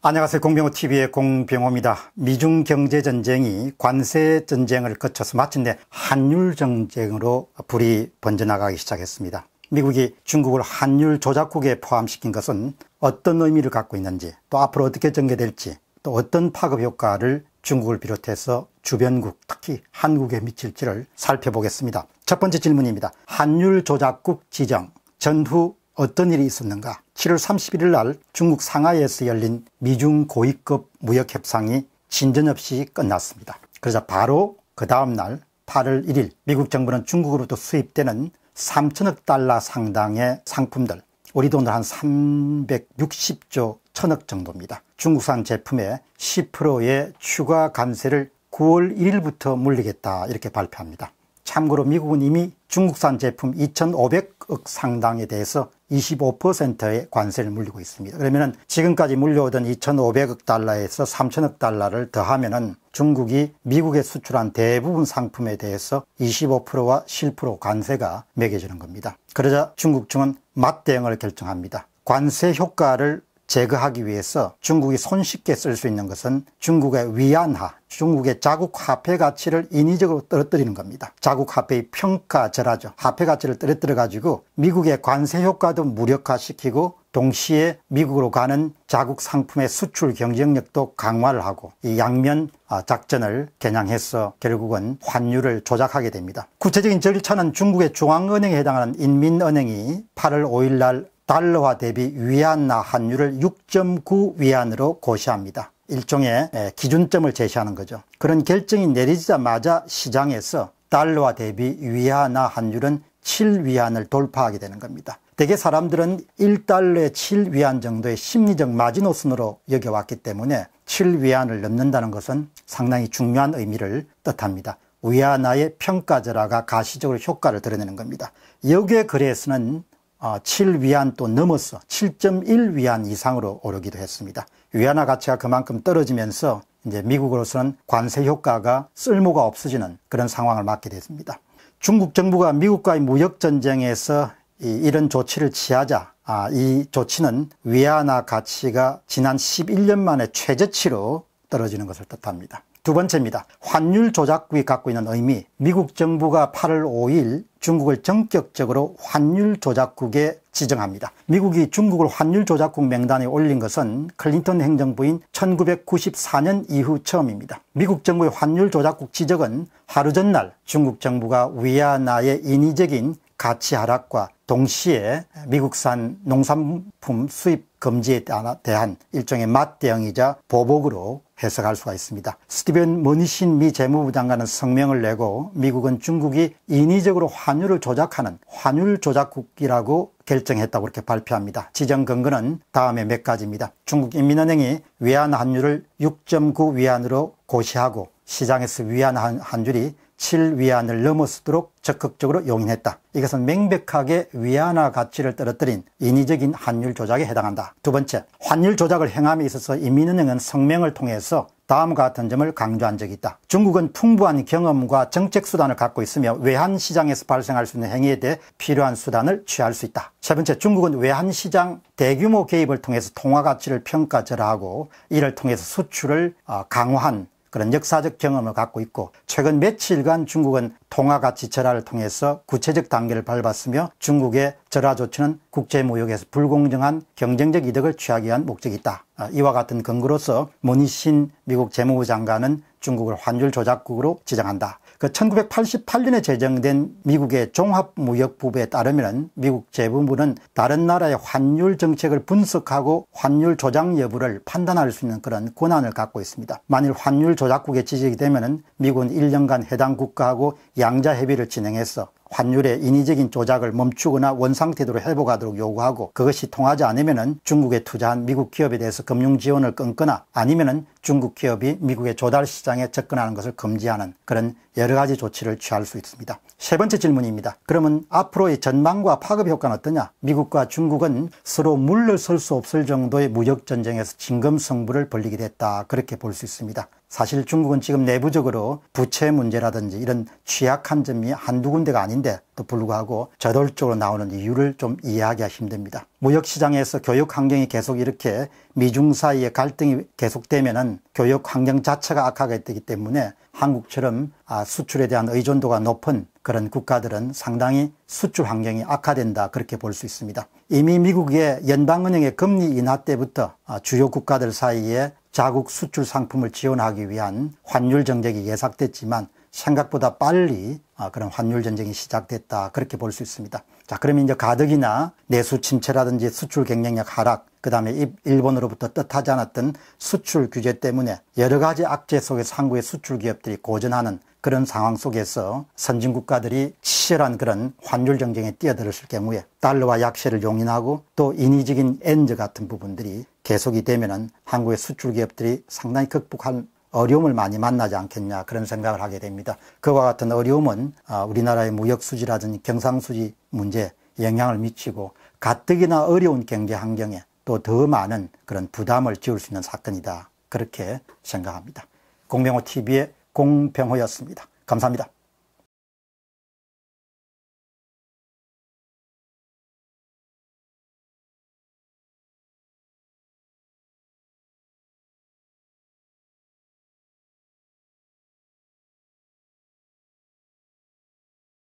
안녕하세요. 공병호 TV의 공병호입니다. 미중 경제 전쟁이 관세 전쟁을 거쳐서 마침내 한율 전쟁으로 불이 번져나가기 시작했습니다. 미국이 중국을 한율 조작국에 포함시킨 것은 어떤 의미를 갖고 있는지 또 앞으로 어떻게 전개될지 또 어떤 파급 효과를 중국을 비롯해서 주변국 특히 한국에 미칠지를 살펴보겠습니다. 첫 번째 질문입니다. 한율 조작국 지정 전후 어떤 일이 있었는가 7월 31일 날 중국 상하이에서 열린 미중 고위급 무역 협상이 진전 없이 끝났습니다. 그러자 바로 그 다음날 8월 1일 미국 정부는 중국으로부터 수입되는 3천억 달러 상당의 상품들 우리 돈으로 한 360조 천억 정도입니다. 중국산 제품에 10%의 추가 관세를 9월 1일부터 물리겠다 이렇게 발표합니다. 참고로 미국은 이미 중국산 제품 2,500억 상당에 대해서 25%의 관세를 물리고 있습니다. 그러면 지금까지 물려오던 2,500억 달러에서 3,000억 달러를 더하면 중국이 미국에 수출한 대부분 상품에 대해서 25%와 7% 관세가 매겨지는 겁니다. 그러자 중국 측은 맞대응을 결정합니다. 관세 효과를 제거하기 위해서 중국이 손쉽게 쓸 수 있는 것은 중국의 위안화, 중국의 자국 화폐 가치를 인위적으로 떨어뜨리는 겁니다. 자국 화폐의 평가절하죠. 화폐 가치를 떨어뜨려 가지고 미국의 관세 효과도 무력화시키고 동시에 미국으로 가는 자국 상품의 수출 경쟁력도 강화를 하고 이 양면 아, 작전을 겨냥해서 결국은 환율을 조작하게 됩니다. 구체적인 절차는 중국의 중앙은행에 해당하는 인민은행이 8월 5일 날 달러화 대비 위안화 환율을 6.9 위안으로 고시합니다. 일종의 예, 기준점을 제시하는 거죠. 그런 결정이 내리자마자 시장에서 달러화 대비 위안화 환율은 7위안을 돌파하게 되는 겁니다. 대개 사람들은 1달러에 7위안 정도의 심리적 마지노선으로 여겨왔기 때문에 7위안을 넘는다는 것은 상당히 중요한 의미를 뜻합니다. 위안화의 평가절하가 가시적으로 효과를 드러내는 겁니다. 여기에 거래에서는 7위안 아, 또 넘어서 7.1위안 이상으로 오르기도 했습니다. 위안화 가치가 그만큼 떨어지면서 이제 미국으로서는 관세 효과가 쓸모가 없어지는 그런 상황을 맞게 됐습니다. 중국 정부가 미국과의 무역 전쟁에서 이런 이 조치를 취하자 아, 이 조치는 위안화 가치가 지난 11년 만에 최저치로 떨어지는 것을 뜻합니다. 두 번째입니다. 환율 조작국이 갖고 있는 의미. 미국 정부가 8월 5일 중국을 전격적으로 환율 조작국에 지정합니다. 미국이 중국을 환율 조작국 명단에 올린 것은 클린턴 행정부인 1994년 이후 처음입니다. 미국 정부의 환율 조작국 지적은 하루 전날 중국 정부가 위안화의 인위적인 가치 하락과 동시에 미국산 농산품 수입 금지에 대한 일종의 맞대응이자 보복으로 해석할 수가 있습니다. 스티븐 머니신 미 재무부 장관은 성명을 내고 미국은 중국이 인위적으로 환율을 조작하는 환율 조작국이라고 결정했다고 그렇게 발표합니다. 지정 근거는 다음에 몇 가지입니다. 중국 인민은행이 위안 환율을 6.9 위안으로 고시하고 시장에서 위안 환율이 7 위안을 넘어서도록 적극적으로 용인했다. 이것은 명백하게 위안화 가치를 떨어뜨린 인위적인 환율 조작에 해당한다. 두 번째, 환율 조작을 행함에 있어서 인민은행은 성명을 통해서 다음과 같은 점을 강조한 적이 있다. 중국은 풍부한 경험과 정책 수단을 갖고 있으며 외환 시장에서 발생할 수 있는 행위에 대해 필요한 수단을 취할 수 있다. 세 번째, 중국은 외환 시장 대규모 개입을 통해서 통화 가치를 평가절하하고 이를 통해서 수출을 어, 강화한 그런 역사적 경험을 갖고 있고 최근 며칠간 중국은 통화가치 절하를 통해서 구체적 단계를 밟았으며 중국의 절하 조치는 국제무역에서 불공정한 경쟁적 이득을 취하기 위한 목적이 있다. 아, 이와 같은 근거로서 문희신 미국 재무부 장관은 중국을 환율 조작국으로 지정한다. 그 1988년에 제정된 미국의 종합무역부에 부 따르면 미국 재무부는 다른 나라의 환율 정책을 분석하고 환율 조작 여부를 판단할 수 있는 그런 권한을 갖고 있습니다. 만일 환율 조작국에 지적이 되면 미국은 1년간 해당 국가하고 양자 협의를 진행해서 환율의 인위적인 조작을 멈추거나 원상태대로 회복하도록 요구하고 그것이 통하지 않으면 중국에 투자한 미국 기업에 대해서 금융 지원을 끊거나 아니면 중국 기업이 미국의 조달 시장에 접근하는 것을 금지하는 그런 여러 가지 조치를 취할 수 있습니다. 세 번째 질문입니다. 그러면 앞으로의 전망과 파급 효과는 어떠냐? 미국과 중국은 서로 물러설 수 없을 정도의 무역 전쟁에서 진검 승부를 벌리게 됐다. 그렇게 볼 수 있습니다. 사실 중국은 지금 내부적으로 부채 문제라든지 이런 취약한 점이 한두 군데가 아닌데 도 불구하고 저돌적으로 나오는 이유를 좀 이해하기가 힘듭니다. 무역시장에서 교육 환경이 계속 이렇게 미중 사이의 갈등이 계속되면은 교육 환경 자체가 악화가 되기 때문에 한국처럼 아, 수출에 대한 의존도가 높은 그런 국가들은 상당히 수출 환경이 악화된다 그렇게 볼 수 있습니다. 이미 미국의 연방은행의 금리 인하 때부터 아, 주요 국가들 사이에 자국 수출 상품을 지원하기 위한 환율 정책이 예상됐지만 생각보다 빨리 아, 그런 환율 전쟁이 시작됐다 그렇게 볼 수 있습니다. 자 그러면 이제 가득이나 내수 침체라든지 수출 경쟁력 하락 그다음에 일본으로부터 뜻하지 않았던 수출 규제 때문에 여러 가지 악재 속에 상국의 수출 기업들이 고전하는 그런 상황 속에서 선진 국가들이 치열한 그런 환율 경쟁에 뛰어들었을 경우에 달러와 약세를 용인하고 또 인위적인 엔저 같은 부분들이 계속이 되면은 한국의 수출 기업들이 상당히 극복할 어려움을 많이 만나지 않겠냐 그런 생각을 하게 됩니다. 그와 같은 어려움은 아, 우리나라의 무역 수지라든지 경상 수지 문제 에 영향을 미치고 가뜩이나 어려운 경제 환경에 또 더 많은 그런 부담을 지울 수 있는 사건이다. 그렇게 생각합니다. 공병호 TV의 공병호였습니다. 감사합니다.